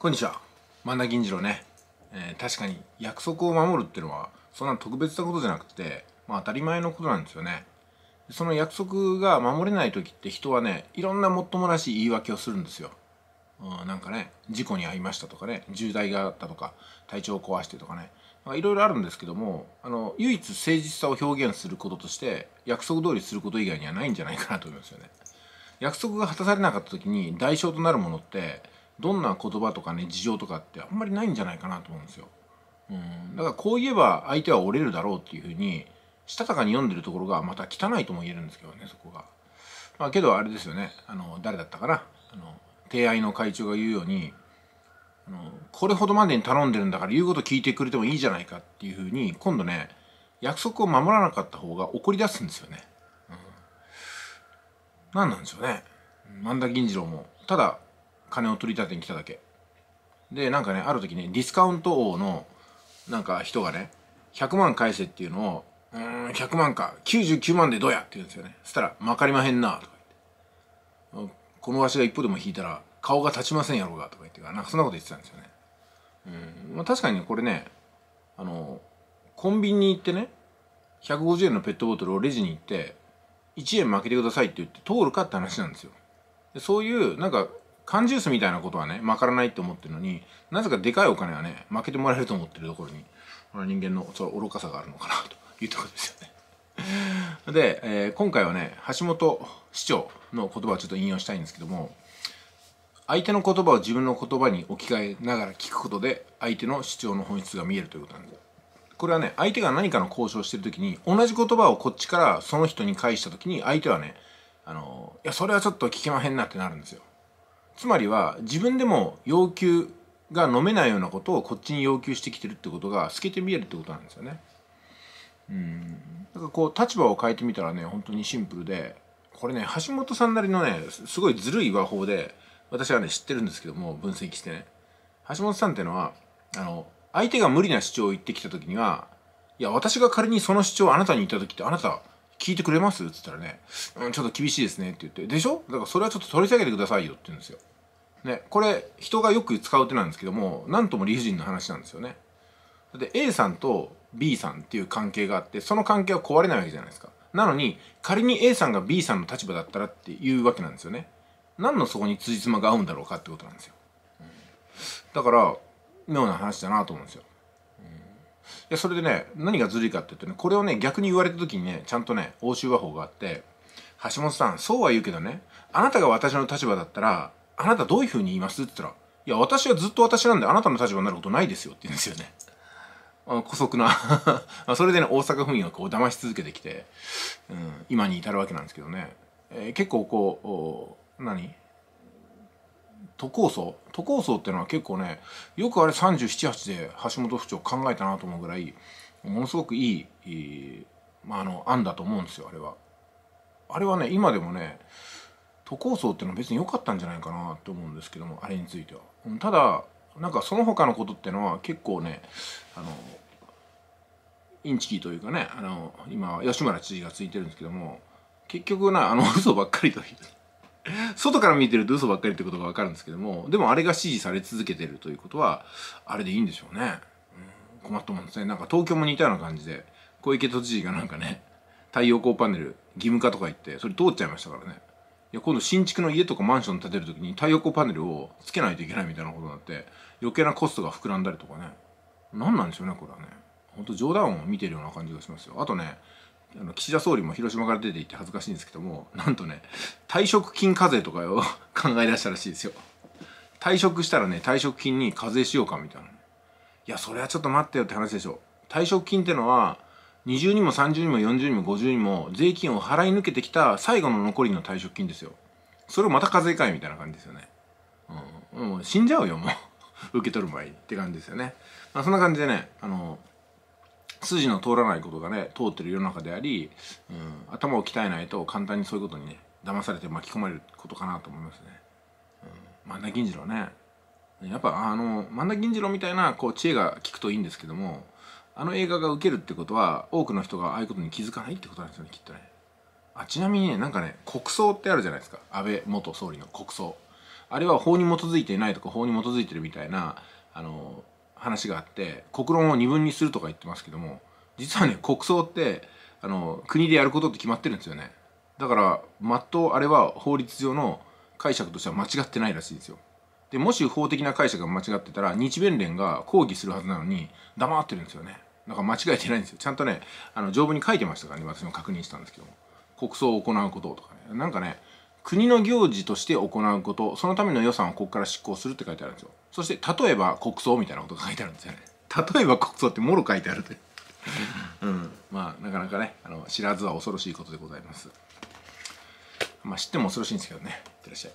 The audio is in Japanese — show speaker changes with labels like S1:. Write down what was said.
S1: こんにちは万田銀次郎ね、えー、確かに約束を守るっていうのはそんな特別なことじゃなくて、まあ、当たり前のことなんですよねその約束が守れない時って人はねいろんなもっともらしい言い訳をするんですよ、うん、なんかね事故に遭いましたとかね重大があったとか体調を壊してとかねいろいろあるんですけどもあの唯一誠実さを表現することとして約束通りすること以外にはないんじゃないかなと思いますよね約束が果たされなかった時に代償となるものってどんな言葉とかね事情とかってあんまりないんじゃないかなと思うんですよ。うんだからこう言えば相手は折れるだろうっていうふうにしたたかに読んでるところがまた汚いとも言えるんですけどねそこが。まあけどあれですよねあの誰だったかなあの提愛の会長が言うようにあのこれほどまでに頼んでるんだから言うこと聞いてくれてもいいじゃないかっていうふうに今度ね約束を守らなかった方が怒り出すんですよね。うん、何なんでしょうね。万田銀次郎もただ金を取り立てに来ただけでなんかねある時ねディスカウント王のなんか人がね100万返せっていうのを「うん100万か99万でどうや」って言うんですよねそしたら「まかりまへんな」とか言って「このわしが一歩でも引いたら顔が立ちませんやろうが」とか言ってなんかそんなこと言ってたんですよねうんまあ確かにねこれねあのコンビニに行ってね150円のペットボトルをレジに行って1円負けてくださいって言って通るかって話なんですよでそういうなんか缶ジュースみたいなことはね、まからないって思ってるのに、なぜかでかいお金はね、負けてもらえると思ってるところに、人間のそう愚かさがあるのかな、というところですよね。で、えー、今回はね、橋本市長の言葉をちょっと引用したいんですけども、相手の言葉を自分の言葉に置き換えながら聞くことで、相手の主張の本質が見えるということなんです。これはね、相手が何かの交渉してる時に、同じ言葉をこっちからその人に返した時に、相手はね、あの、いや、それはちょっと聞けまへんなってなるんですよ。つまりは自分でも要求が飲めないようなことをこっちに要求してきてるってことが透けて見えるってことなんですよね。うん。だからこう立場を変えてみたらね、本当にシンプルで、これね、橋本さんなりのね、すごいずるい和法で、私はね、知ってるんですけども、分析してね。橋本さんっていうのは、あの、相手が無理な主張を言ってきた時には、いや、私が仮にその主張をあなたに言った時って、あなた、聞いてくれますっつったらね、うん、ちょっと厳しいですねって言って、でしょだからそれはちょっと取り下げてくださいよって言うんですよ。ね、これ、人がよく使う手なんですけども、なんとも理不尽な話なんですよね。だって A さんと B さんっていう関係があって、その関係は壊れないわけじゃないですか。なのに、仮に A さんが B さんの立場だったらっていうわけなんですよね。何のそこに辻褄が合うんだろうかってことなんですよ。うん、だから、妙な話だなと思うんですよ。やそれでね何がずるいかって言ってねこれをね逆に言われた時にねちゃんとね応酬話法があって橋本さんそうは言うけどねあなたが私の立場だったらあなたどういうふうに言いますって言ったらいや私はずっと私なんであなたの立場になることないですよって言うんですよね。あ古速な それでね大阪府民はこう騙し続けてきて、うん、今に至るわけなんですけどね、えー、結構こう何都構想都構想っていうのは結構ねよくあれ378で橋本府長考えたなと思うぐらいものすごくいい、いいまあ、あの案だと思うんですよあれは。あれはね今でもね都構想っていうのは別に良かったんじゃないかなと思うんですけどもあれについては。ただなんかその他のことってのは結構ねあのインチキというかねあの今吉村知事がついてるんですけども結局なあの嘘ばっかりという。外から見てると嘘ばっかりってことがわかるんですけども、でもあれが支持され続けてるということは、あれでいいんでしょうね。うん、困ったもんですね。なんか東京も似たような感じで、小池都知事がなんかね、太陽光パネル義務化とか言って、それ通っちゃいましたからね。いや、今度新築の家とかマンション建てるときに太陽光パネルをつけないといけないみたいなことになって、余計なコストが膨らんだりとかね。何なんでしょうね、これはね。ほんと冗談を見てるような感じがしますよ。あとね、あの岸田総理も広島から出ていて恥ずかしいんですけどもなんとね退職金課税とかを 考え出したらしいですよ退職したらね退職金に課税しようかみたいないやそれはちょっと待ってよって話でしょ退職金ってのは20にも30にも40にも50にも税金を払い抜けてきた最後の残りの退職金ですよそれをまた課税かいみたいな感じですよね、うん、もう死んじゃうよもう 受け取る前にって感じですよね、まあ、そんな感じでねあの筋の通らないことがね通ってる世の中であり、うん、頭を鍛えないと簡単にそういうことにね騙されて巻き込まれることかなと思いますね。うん、田銀次郎ねやっぱあの万田銀次郎みたいなこう知恵が効くといいんですけどもあの映画が受けるってことは多くの人がああいうことに気づかないってことなんですよねきっとね。あちなみにねなんかね国葬ってあるじゃないですか安倍元総理の国葬。あれは法に基づいていないとか法に基づいてるみたいなあの話があって国論を二分にするとか言ってますけども実はね国葬ってあの国でやることって決まってるんですよねだからまっとうあれは法律上の解釈としては間違ってないらしいですよでもし法的な解釈が間違ってたら日弁連が抗議するはずなのに黙ってるんですよねだから間違えてないんですよちゃんとねあの条文に書いてましたからね私も確認したんですけども国葬を行うこととかねなんかね国の行事として行うことそのための予算をここから執行するって書いてあるんですよそして例えば国葬みたいなことが書いてあるんですよね例えば国葬ってもろ書いてあるといううん、まあなかなかねあの知らずは恐ろしいことでございますまあ知っても恐ろしいんですけどねいってらっしゃい